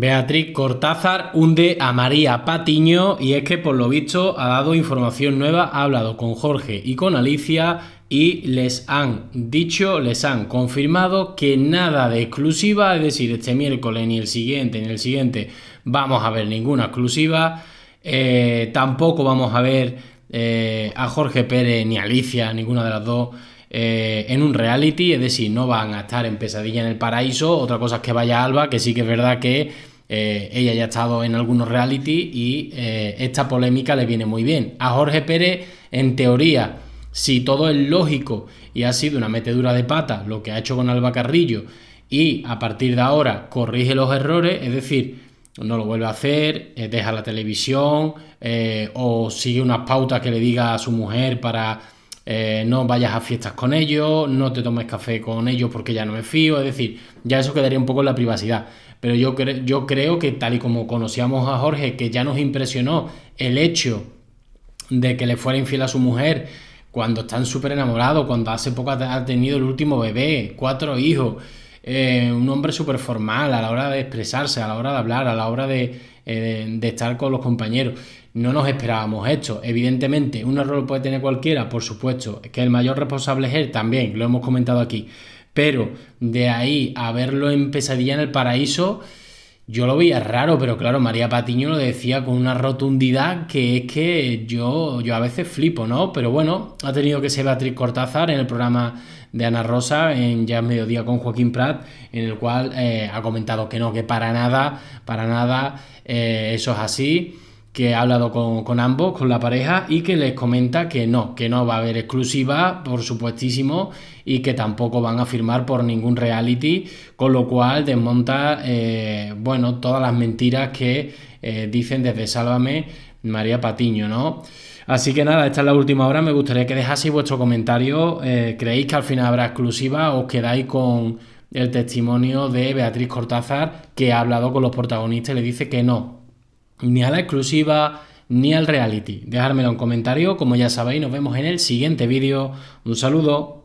Beatriz Cortázar hunde a María Patiño y es que por lo visto ha dado información nueva, ha hablado con Jorge y con Alicia y les han dicho, les han confirmado que nada de exclusiva, es decir, este miércoles ni el siguiente, ni el siguiente vamos a ver ninguna exclusiva, eh, tampoco vamos a ver eh, a Jorge Pérez ni Alicia, ninguna de las dos eh, en un reality, es decir, no van a estar en Pesadilla en el Paraíso. Otra cosa es que vaya Alba, que sí que es verdad que eh, ella ya ha estado en algunos reality y eh, esta polémica le viene muy bien. A Jorge Pérez, en teoría, si todo es lógico y ha sido una metedura de pata lo que ha hecho con Alba Carrillo y a partir de ahora corrige los errores, es decir, no lo vuelve a hacer, deja la televisión o sigue unas pautas que le diga a su mujer para eh, no vayas a fiestas con ellos, no te tomes café con ellos porque ya no me fío, es decir, ya eso quedaría un poco en la privacidad. Pero yo, yo creo que tal y como conocíamos a Jorge, que ya nos impresionó el hecho de que le fuera infiel a su mujer cuando están súper enamorados, cuando hace poco ha tenido el último bebé, cuatro hijos, eh, un hombre súper formal a la hora de expresarse, a la hora de hablar, a la hora de eh, de estar con los compañeros. No nos esperábamos esto. Evidentemente, un error lo puede tener cualquiera, por supuesto, que el mayor responsable es él también, lo hemos comentado aquí. Pero de ahí a verlo en pesadilla en el paraíso, yo lo veía raro, pero claro, María Patiño lo decía con una rotundidad que es que yo, yo a veces flipo, ¿no? Pero bueno, ha tenido que ser Beatriz Cortázar en el programa de Ana Rosa en Ya Mediodía con Joaquín Prat, en el cual eh, ha comentado que no, que para nada, para nada, eh, eso es así que ha hablado con, ambos, con la pareja, y que les comenta que no, que no va a haber exclusiva, por supuestísimo, y que tampoco van a firmar por ningún reality, con lo cual desmonta, eh, bueno, todas las mentiras que eh, dicen desde Sálvame María Patiño, ¿no? Así que nada, esta es la última hora, me gustaría que dejaseis vuestro comentario, eh, ¿creéis que al final habrá exclusiva? ¿Os quedáis con el testimonio de Beatriz Cortázar, que ha hablado con los protagonistas y le dice que no, ni a la exclusiva, ni al reality. Dejármelo en comentario, como ya sabéis, nos vemos en el siguiente vídeo. Un saludo.